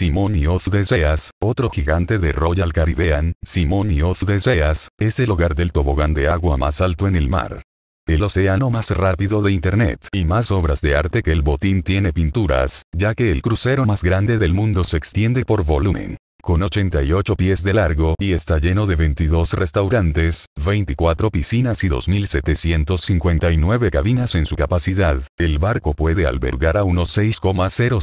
y of Deseas, otro gigante de Royal Caribbean, y of Deseas, es el hogar del tobogán de agua más alto en el mar. El océano más rápido de Internet y más obras de arte que el botín tiene pinturas, ya que el crucero más grande del mundo se extiende por volumen con 88 pies de largo y está lleno de 22 restaurantes, 24 piscinas y 2.759 cabinas en su capacidad. El barco puede albergar a unos 6,000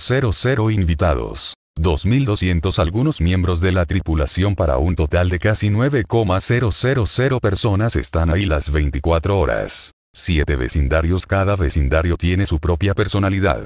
invitados. 2.200 algunos miembros de la tripulación para un total de casi 9,000 personas están ahí las 24 horas. 7 vecindarios Cada vecindario tiene su propia personalidad.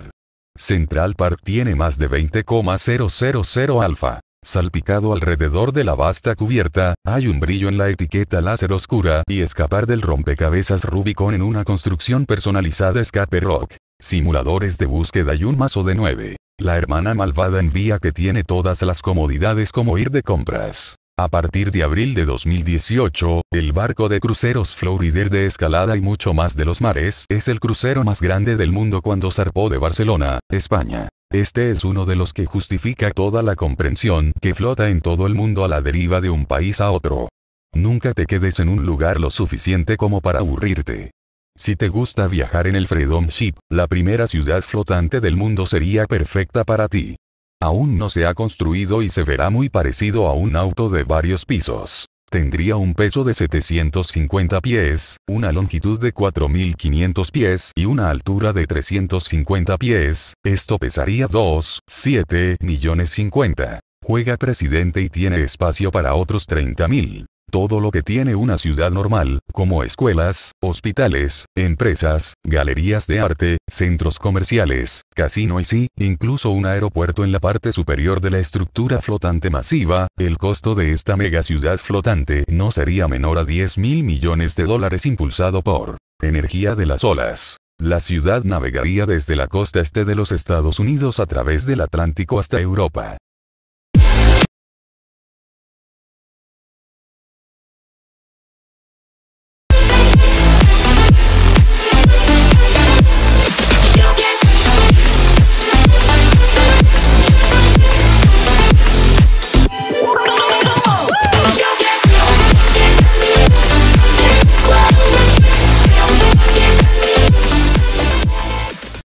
Central Park tiene más de 20,000 alfa. Salpicado alrededor de la vasta cubierta, hay un brillo en la etiqueta láser oscura y escapar del rompecabezas Rubicon en una construcción personalizada Escape Rock, simuladores de búsqueda y un mazo de 9. La hermana malvada envía que tiene todas las comodidades como ir de compras. A partir de abril de 2018, el barco de cruceros Florider de escalada y mucho más de los mares es el crucero más grande del mundo cuando zarpó de Barcelona, España. Este es uno de los que justifica toda la comprensión que flota en todo el mundo a la deriva de un país a otro. Nunca te quedes en un lugar lo suficiente como para aburrirte. Si te gusta viajar en el Freedom Ship, la primera ciudad flotante del mundo sería perfecta para ti. Aún no se ha construido y se verá muy parecido a un auto de varios pisos. Tendría un peso de 750 pies, una longitud de 4.500 pies y una altura de 350 pies, esto pesaría 2,7 millones 50. Juega presidente y tiene espacio para otros 30.000 todo lo que tiene una ciudad normal, como escuelas, hospitales, empresas, galerías de arte, centros comerciales, casino y sí, incluso un aeropuerto en la parte superior de la estructura flotante masiva, el costo de esta mega ciudad flotante no sería menor a 10 mil millones de dólares impulsado por energía de las olas. La ciudad navegaría desde la costa este de los Estados Unidos a través del Atlántico hasta Europa.